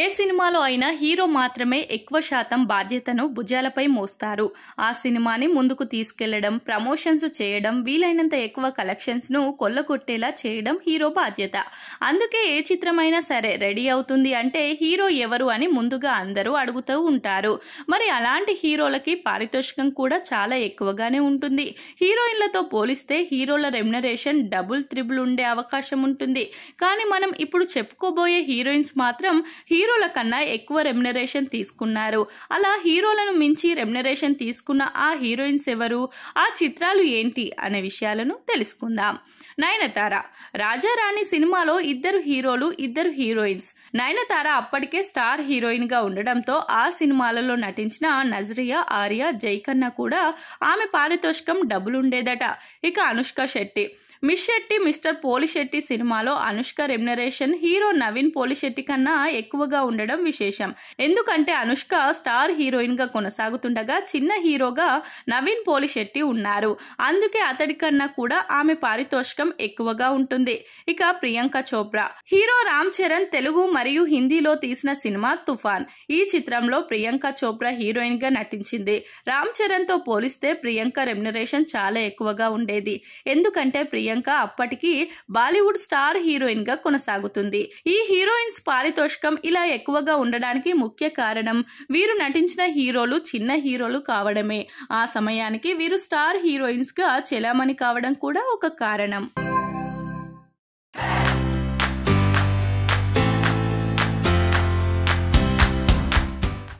ఏ సినిమాలో అయినా హీరో మాత్రమే ఎక్కువ శాతం బాధ్యతను భుజాలపై మోస్తారు ఆ సినిమాని ముందుకు తీసుకెళ్లడం ప్రమోషన్స్ చేయడం వీలైనంత ఎక్కువ కలెక్షన్స్ను కొల్లగొట్టేలా చేయడం హీరో బాధ్యత అందుకే ఏ చిత్రమైనా సరే రెడీ అవుతుంది అంటే హీరో ఎవరు అని ముందుగా అందరూ అడుగుతూ ఉంటారు మరి అలాంటి హీరోలకి పారితోషికం కూడా చాలా ఎక్కువగానే ఉంటుంది హీరోయిన్లతో పోలిస్తే హీరోల రెమ్యునరేషన్ డబుల్ త్రిబుల్ ఉండే అవకాశం ఉంటుంది కానీ మనం ఇప్పుడు చెప్పుకోబోయే హీరోయిన్స్ మాత్రం హీరో హీరోల కన్నా ఎక్కువ రెమ్యునరేషన్ తీసుకున్నారు అలా హీరోలను మించి రెమ్యునరేషన్ తీసుకున్న ఆ హీరోయిన్స్ ఎవరు ఆ చిత్రాలు ఏంటి అనే విషయాలను తెలుసుకుందాం నయనతార రాజారాణి సినిమాలో ఇద్దరు హీరోలు ఇద్దరు హీరోయిన్స్ నయనతార అప్పటికే స్టార్ హీరోయిన్గా ఉండడంతో ఆ సినిమాలలో నటించిన నజరియా ఆర్య జైకన్న కూడా ఆమె పారితోషికం డబ్బులుండేదట ఇక అనుష్క శెట్టి మిస్ శెట్టి మిస్టర్ పోలిశెట్టి సినిమాలో అనుష్క రెమ్యునరేషన్ హీరో నవీన్ పోలిశెట్టి కన్నా ఎక్కువగా ఉండడం విశేషం ఎందుకంటే అనుష్క స్టార్ హీరోయిన్ గా కొనసాగుతుండగా చిన్న హీరోగా నవీన్ పోలిశెట్టి ఉన్నారు అందుకే అతడి కన్నా కూడా ఆమె పారితోషికం ఎక్కువగా ఉంటుంది ఇక ప్రియాంక చోప్రా హీరో రామ్ చరణ్ తెలుగు మరియు హిందీలో తీసిన సినిమా తుఫాన్ ఈ చిత్రంలో ప్రియాంక చోప్రా హీరోయిన్ గా నటించింది రామ్ చరణ్ తో పోలిస్తే ప్రియాంక రెమ్యునరేషన్ చాలా ఎక్కువగా ఉండేది ఎందుకంటే ప్రియ ప్రియాంక అప్పటికి బాలీవుడ్ స్టార్ హీరోయిన్ గా కొనసాగుతుంది ఈ హీరోయిన్స్ పారితోషికం ఇలా ఎక్కువగా ఉండడానికి ముఖ్య కారణం వీరు నటించిన హీరోలు చిన్న హీరోలు కావడమే ఆ సమయానికి వీరు స్టార్ హీరోయిన్స్ గా చెలామణి కావడం కూడా ఒక కారణం